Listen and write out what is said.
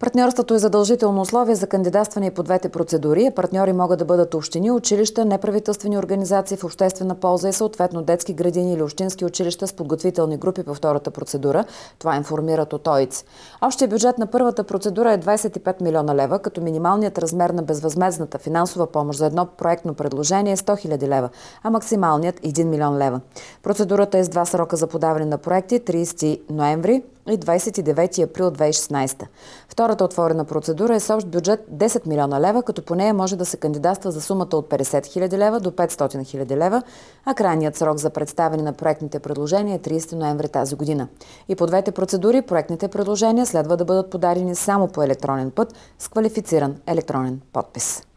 Партньорството е задължително условие за кандидатстване и по двете процедури. Партньори могат да бъдат общини, училища, неправителствени организации в обществена полза и съответно детски градини или общински училища с подготвителни групи по втората процедура. Това информират от ОИЦ. Общия бюджет на първата процедура е 25 милиона лева, като минималният размер на безвъзмезната финансова помощ за едно проектно предложение е 100 хиляди лева, а максималният 1 милион лева. Процедурата е с два срока за подаване на проекти 30 ноември и 29 април 2016. Втората отворена процедура е с общ бюджет 10 милиона лева, като по нея може да се кандидатства за сумата от 50 хиляди лева до 500 хиляди лева, а крайният срок за представяне на проектните предложения е 30 ноември тази година. И по двете процедури проектните предложения следва да бъдат подарени само по електронен път с квалифициран електронен подпис.